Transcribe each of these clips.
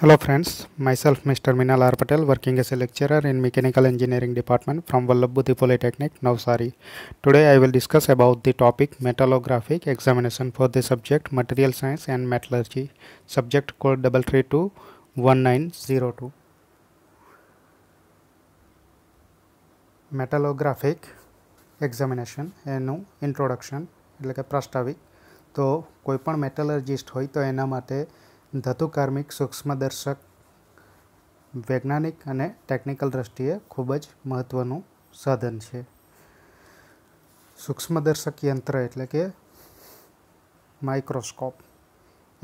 Hello friends, myself Mr. Minal R. Patel working as a lecturer in Mechanical Engineering Department from Vallabhbhudi Polytechnic, Navsari. Today I will discuss about the topic Metallographic Examination for the subject Material Science and Metallurgy, subject code 3321902. Metallographic Examination એનું introduction એટલે કે પ્રસ્તાવિક તો કોઈ પણ મેટલર્જિસ્ટ હોય તો એના માટે ધતુકાર્મિક સૂક્ષ્મદર્શક વૈજ્ઞાનિક અને ટેકનિકલ દ્રષ્ટિએ ખૂબ જ મહત્ત્વનું સાધન છે સૂક્ષ્મદર્શક યંત્ર એટલે કે માઇક્રોસ્કોપ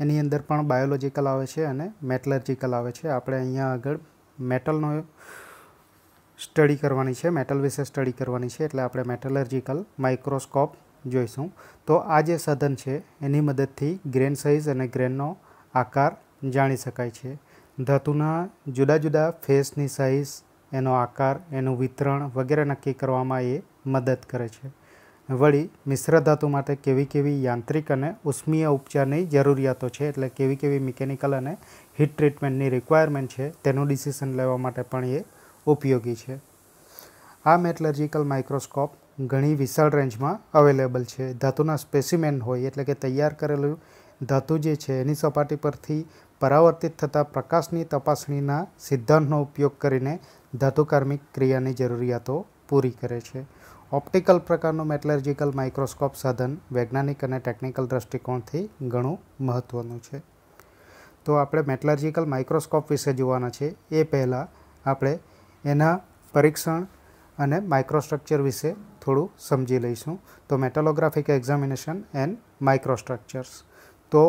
એની અંદર પણ બાયોલોજિકલ આવે છે અને મેટલર્જિકલ આવે છે આપણે અહીંયા આગળ મેટલનો સ્ટડી કરવાની છે મેટલ વિશે સ્ટડી કરવાની છે એટલે આપણે મેટલર્જિકલ માઇક્રોસ્કોપ જોઈશું તો આ જે સાધન છે એની મદદથી ગ્રેન સાઇઝ અને ગ્રેનનો આકાર જાણી શકાય છે ધાતુના જુદા જુદા ફેસની સાઇઝ એનો આકાર એનું વિતરણ વગેરે નક્કી કરવામાં એ મદદ કરે છે વળી મિશ્ર ધાતુ માટે કેવી કેવી યાંત્રિક અને ઉષ્મીય ઉપચારની જરૂરિયાતો છે એટલે કેવી કેવી મિકેનિકલ અને હીટ ટ્રીટમેન્ટની રિક્વાયરમેન્ટ છે તેનું ડિસિઝન લેવા માટે પણ એ ઉપયોગી છે આ મેટલર્જિકલ માઇક્રોસ્કોપ ઘણી વિશાળ રેન્જમાં અવેલેબલ છે ધાતુના સ્પેસિમેન હોય એટલે કે તૈયાર કરેલું ધાતુ જે છે એની સપાટી પરથી પરાવર્તિત થતા પ્રકાશની તપાસણીના સિદ્ધાંતનો ઉપયોગ કરીને ધાતુકાર્મિક ક્રિયાની જરૂરિયાતો પૂરી કરે છે ઓપ્ટિકલ પ્રકારનું મેટલર્જિકલ માઇક્રોસ્કોપ સાધન વૈજ્ઞાનિક અને ટેકનિકલ દ્રષ્ટિકોણથી ઘણું મહત્ત્વનું છે તો આપણે મેટલર્જિકલ માઇક્રોસ્કોપ વિશે જોવાના છે એ પહેલાં આપણે એના પરીક્ષણ અને માઇક્રોસ્ટ્રક્ચર વિશે થોડું સમજી લઈશું તો મેટલોગ્રાફિક એક્ઝામિનેશન એન્ડ માઇક્રોસ્ટ્રક્ચર્સ તો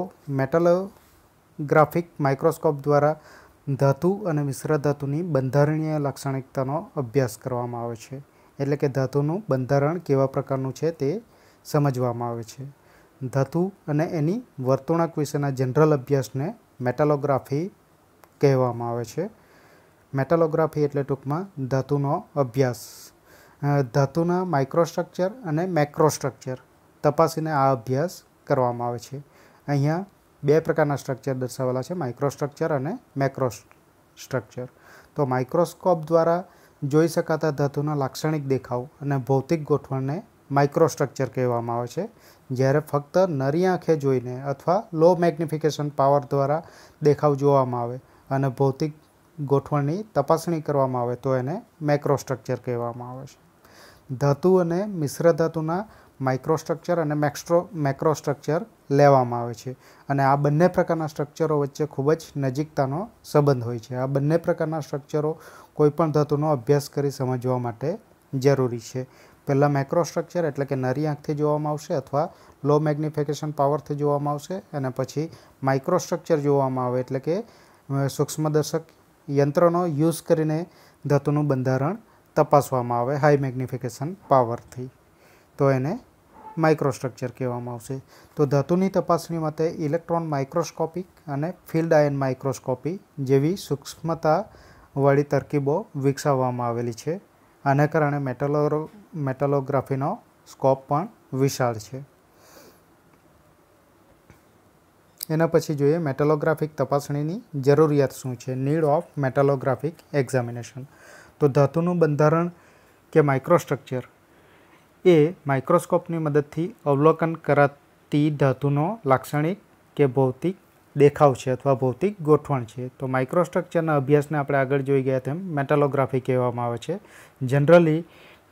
ગ્રાફિક માઇક્રોસ્કોપ દ્વારા ધાતુ અને મિશ્ર ધાતુની બંધારણીય લાક્ષણિકતાનો અભ્યાસ કરવામાં આવે છે એટલે કે ધાતુનું બંધારણ કેવા પ્રકારનું છે તે સમજવામાં આવે છે ધાતુ અને એની વર્તણૂક વિશેના જનરલ અભ્યાસને મેટાલોગ્રાફી કહેવામાં આવે છે મેટાલોગ્રાફી એટલે ટૂંકમાં ધાતુનો અભ્યાસ ધાતુના માઇક્રોસ્ટ્રક્ચર અને મેક્રોસ્ટ્રક્ચર તપાસીને આ અભ્યાસ કરવામાં આવે છે અહીંયા બે પ્રકારના સ્ટ્રક્ચર દર્શાવેલા છે માઇક્રોસ્ટ્રક્ચર અને મેક્રો સ્ટ્રક્ચર તો માઇક્રોસ્કોપ દ્વારા જોઈ શકાતા ધાતુના લાક્ષણિક દેખાવ અને ભૌતિક ગોઠવણને માઇક્રોસ્ટ્રક્ચર કહેવામાં આવે છે જ્યારે ફક્ત નરી આંખે જોઈને અથવા લો મેગ્નિફિકેશન પાવર દ્વારા દેખાવ જોવામાં આવે અને ભૌતિક ગોઠવણની તપાસણી કરવામાં આવે તો એને મેક્રોસ્ટ્રક્ચર કહેવામાં આવે છે ધાતુ અને મિશ્ર ધાતુના માઇક્રોસ્ટ્રક્ચર અને મેક્સ્ટ્રો મેક્રોસ્ટ્રક્ચર લેવામાં આવે છે અને આ બંને પ્રકારના સ્ટ્રક્ચરો વચ્ચે ખૂબ જ નજીકતાનો સંબંધ હોય છે આ બંને પ્રકારના સ્ટ્રક્ચરો કોઈપણ ધાતુનો અભ્યાસ કરી સમજવા માટે જરૂરી છે પહેલાં મેક્રોસ્ટ્રક્ચર એટલે કે નરી આંખથી જોવામાં આવશે અથવા લો મેગ્નિફિકેશન પાવરથી જોવામાં આવશે અને પછી માઇક્રોસ્ટ્રક્ચર જોવામાં આવે એટલે કે સૂક્ષ્મદર્શક યંત્રનો યુઝ કરીને ધાતુનું બંધારણ તપાસવામાં આવે હાઈ મેગ્નિફિકેશન પાવરથી તો એને માઇક્રોસ્ટ્રક્ચર કહેવામાં આવશે તો ધાતુની તપાસણી માટે ઇલેક્ટ્રોન માઇક્રોસ્કોપિક અને ફિલ્ડ આયન માઇક્રોસ્કોપી જેવી સૂક્ષ્મતાવાળી તરકીબો વિકસાવવામાં આવેલી છે આને કારણે મેટલો મેટલોગ્રાફીનો સ્કોપ પણ વિશાળ છે એના પછી જોઈએ મેટલોગ્રાફિક તપાસણીની જરૂરિયાત શું છે નીડ ઓફ મેટલોગ્રાફિક એક્ઝામિનેશન તો ધાતુનું બંધારણ કે માઇક્રોસ્ટ્રક્ચર એ માઇક્રોસ્કોપની મદદથી અવલોકન કરાતી ધાતુનો લાક્ષણિક કે ભૌતિક દેખાવ છે અથવા ભૌતિક ગોઠવણ છે તો માઇક્રોસ્ટ્રક્ચરના અભ્યાસને આપણે આગળ જોઈ ગયા તેમ મેટાલોગ્રાફી કહેવામાં આવે છે જનરલી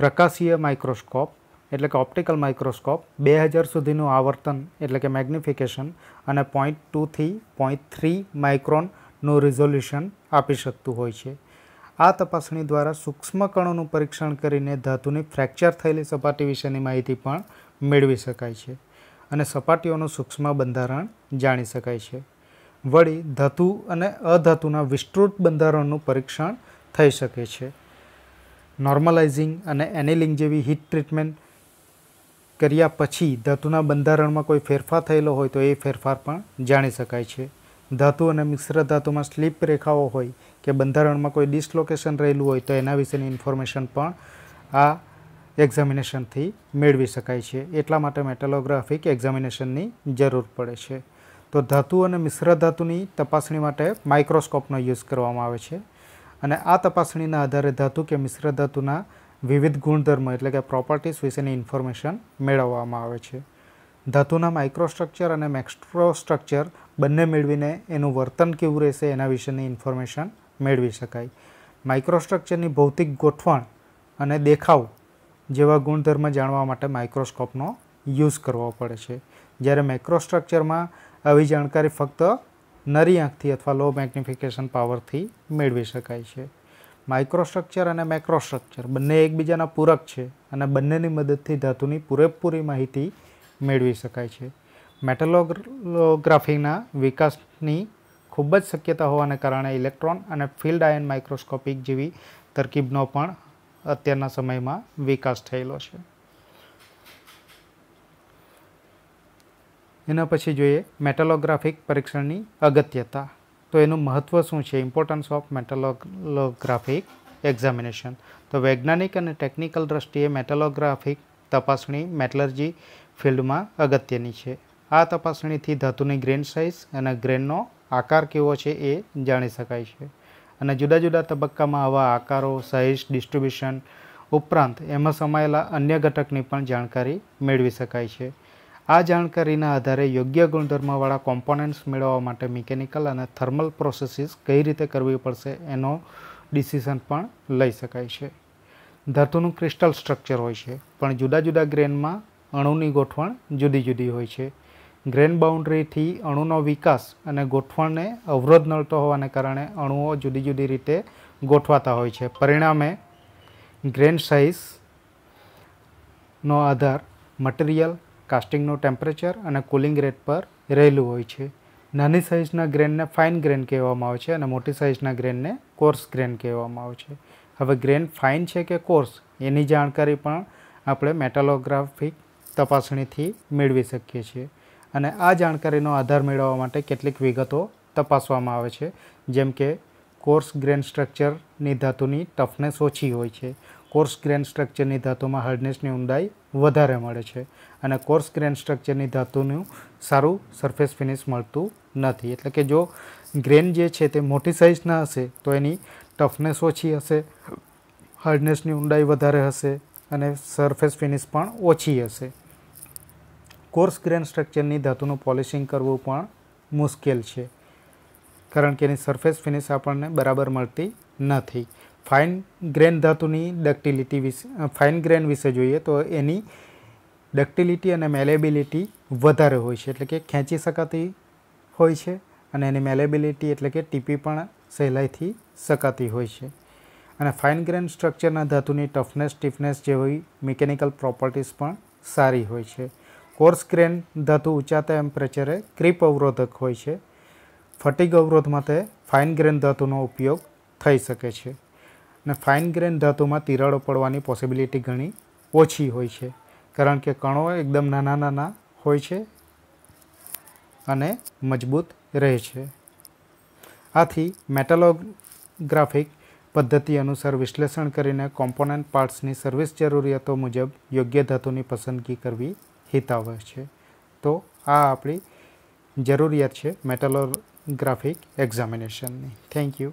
પ્રકાશીય માઇક્રોસ્કોપ એટલે કે ઓપ્ટિકલ માઇક્રોસ્કોપ બે હજાર સુધીનું આવર્તન એટલે કે મેગ્નિફિકેશન અને પોઈન્ટ ટુથી પોઈન્ટ થ્રી માઇક્રોનનું રિઝોલ્યુશન આપી શકતું હોય છે આ તપાસણી દ્વારા સૂક્ષ્મ કણોનું પરીક્ષણ કરીને ધાતુની ફ્રેક્ચર થયેલી સપાટી વિશેની માહિતી પણ મેળવી શકાય છે અને સપાટીઓનું સૂક્ષ્મ બંધારણ જાણી શકાય છે વળી ધાતુ અને અધાતુના વિસ્તૃત બંધારણનું પરીક્ષણ થઈ શકે છે નોર્મલાઇઝિંગ અને એનિલિંગ જેવી હીટ ટ્રીટમેન્ટ કર્યા પછી ધાતુના બંધારણમાં કોઈ ફેરફાર થયેલો હોય તો એ ફેરફાર પણ જાણી શકાય છે ધાતુ અને મિશ્ર ધાતુમાં સ્લીપ રેખાઓ હોય કે બંધારણમાં કોઈ ડિસ્લોકેશન રહેલું હોય તો એના વિશેની ઇન્ફોર્મેશન પણ આ એક્ઝામિનેશનથી મેળવી શકાય છે એટલા માટે મેટલોગ્રાફિક એક્ઝામિનેશનની જરૂર પડે છે તો ધાતુ અને મિશ્ર ધાતુની તપાસણી માટે માઇક્રોસ્કોપનો યુઝ કરવામાં આવે છે અને આ તપાસણીના આધારે ધાતુ કે મિશ્ર ધાતુના વિવિધ ગુણધર્મ એટલે કે પ્રોપર્ટીઝ વિશેની ઇન્ફોર્મેશન મેળવવામાં આવે છે ધાતુના માઇક્રોસ્ટ્રક્ચર અને મેક્સ્ટ્રોસ્ટ્રક્ચર બંને મેળવીને એનું વર્તન કેવું રહેશે એના વિશેની ઇન્ફોર્મેશન મેળવી શકાય માઇક્રોસ્ટ્રક્ચરની ભૌતિક ગોઠવણ અને દેખાવ જેવા ગુણધર્મ જાણવા માટે માઇક્રોસ્કોપનો યુઝ કરવો પડે છે જ્યારે માઇક્રોસ્ટ્રક્ચરમાં આવી જાણકારી ફક્ત નરી આંખથી અથવા લો મેગ્નિફિકેશન પાવરથી મેળવી શકાય છે માઇક્રોસ્ટ્રક્ચર અને મેક્રોસ્ટ્રક્ચર બંને એકબીજાના પૂરક છે અને બંનેની મદદથી ધાતુની પૂરેપૂરી માહિતી મેળવી શકાય છે મેટલોગ્રાફીના વિકાસની ખૂબ જ શક્યતા હોવાને કારણે ઇલેક્ટ્રોન અને ફિલ્ડ આયન માઇક્રોસ્કોપિક જેવી તરકીબનો પણ અત્યારના સમયમાં વિકાસ થયેલો છે એના પછી જોઈએ મેટલોગ્રાફિક પરીક્ષણની અગત્યતા તો એનું મહત્ત્વ શું છે ઇમ્પોર્ટન્સ ઓફ મેટલોગ્રાફિક એક્ઝામિનેશન તો વૈજ્ઞાનિક અને ટેકનિકલ દ્રષ્ટિએ મેટલોગ્રાફિક તપાસણી મેટલર્જી ફિલ્ડમાં અગત્યની છે આ તપાસણીથી ધાતુની ગ્રેન સાઇઝ અને ગ્રેનનો આકાર કેવો છે એ જાણી શકાય છે અને જુદા જુદા તબક્કામાં આવા આકારો સાઇઝ ડિસ્ટ્રીબ્યુશન ઉપરાંત એમાં સમાયેલા અન્ય ઘટકની પણ જાણકારી મેળવી શકાય છે આ જાણકારીના આધારે યોગ્ય ગુણધર્મવાળા કોમ્પોનન્ટ્સ મેળવવા માટે મિકેનિકલ અને થર્મલ પ્રોસેસીસ કઈ રીતે કરવી પડશે એનો ડિસિઝન પણ લઈ શકાય છે ધાતુનું ક્રિસ્ટલ સ્ટ્રક્ચર હોય છે પણ જુદા જુદા ગ્રેનમાં અણુની ગોઠવણ જુદી જુદી હોય છે ગ્રેન બાઉન્ડ્રીથી અણુનો વિકાસ અને ગોઠવણને અવરોધ નડતો હોવાને કારણે અણુઓ જુદી જુદી રીતે ગોઠવાતા હોય છે પરિણામે ગ્રેન સાઇઝનો આધાર મટીરિયલ કાસ્ટિંગનું ટેમ્પરેચર અને કુલિંગ રેટ પર રહેલું હોય છે નાની સાઇઝના ગ્રેનને ફાઇન ગ્રેન કહેવામાં આવે છે અને મોટી સાઇઝના ગ્રેનને કોર્સ ગ્રેન કહેવામાં આવે છે હવે ગ્રેન ફાઇન છે કે કોર્સ એની જાણકારી પણ આપણે મેટાલોગ્રાફિક તપાસણીથી મેળવી શકીએ છીએ અને આ જાણકારીનો આધાર મેળવવા માટે કેટલીક વિગતો તપાસવામાં આવે છે જેમ કે કોર્સ ગ્રેન સ્ટ્રક્ચરની ધાતુની ટફનેસ ઓછી હોય છે કોર્સ ગ્રેન સ્ટ્રક્ચરની ધાતુમાં હાર્ડનેસની ઊંડાઈ વધારે મળે છે અને કોર્સ ગ્રેન સ્ટ્રક્ચરની ધાતુનું સારું સરફેસ ફિનિશ મળતું નથી એટલે કે જો ગ્રેન જે છે તે મોટી સાઇઝના હશે તો એની ટફનેસ ઓછી હશે હાર્ડનેસની ઊંડાઈ વધારે હશે અને સરફેસ ફિનિશ પણ ઓછી હશે કોર્સ ગ્રેન સ્ટ્રક્ચરની ધાતુનું પોલિશિંગ કરવું પણ મુશ્કેલ છે કારણ કે એની સરફેસ ફિનિશ આપણને બરાબર મળતી નથી ફાઇન ગ્રેન ધાતુની ડક્ટિલિટી વિશે ફાઇન ગ્રેન વિશે જોઈએ તો એની ડક્ટિલિટી અને મેલેબિલિટી વધારે હોય છે એટલે કે ખેંચી શકાતી હોય છે અને એની મેલેબિલિટી એટલે કે ટીપી પણ સહેલાઈથી શકાતી હોય છે અને ફાઇન ગ્રેન સ્ટ્રક્ચરના ધાતુની ટફનેસ સ્ટીફનેસ જેવી મિકેનિકલ પ્રોપર્ટીઝ પણ સારી હોય છે કોર્સ ગ્રેન ધાતુ ઊંચા ટેમ્પરેચરે ક્રીપ અવરોધક હોય છે ફટીગ અવરોધ માટે ફાઇન ગ્રેન ધાતુનો ઉપયોગ થઈ શકે છે અને ફાઇન ગ્રેન ધાતુમાં તિરાડો પડવાની પોસિબિલિટી ઘણી ઓછી હોય છે કારણ કે કણો એકદમ નાના નાના હોય છે અને મજબૂત રહે છે આથી મેટલોગ્રાફિક પદ્ધતિ અનુસાર વિશ્લેષણ કરીને કોમ્પોનન્ટ પાર્ટ્સની સર્વિસ જરૂરિયાતો મુજબ યોગ્ય ધાતુની પસંદગી કરવી હિતાવહ છે તો આ આપણી જરૂરિયાત છે મેટલોગ્રાફિક એક્ઝામિનેશનની થેન્ક યુ